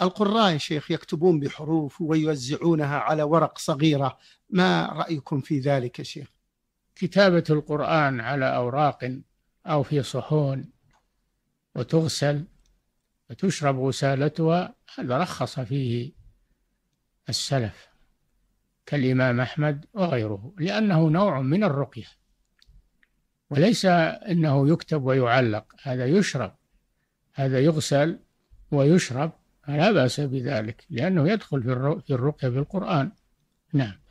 القراء يا شيخ يكتبون بحروف ويوزعونها على ورق صغيرة ما رأيكم في ذلك يا شيخ كتابة القرآن على أوراق أو في صحون وتغسل وتشرب غسالتها هذا رخص فيه السلف كالإمام أحمد وغيره لأنه نوع من الرقية وليس أنه يكتب ويعلق هذا يشرب هذا يغسل ويشرب لا بأس بذلك لأنه يدخل في الرقية بالقرآن نعم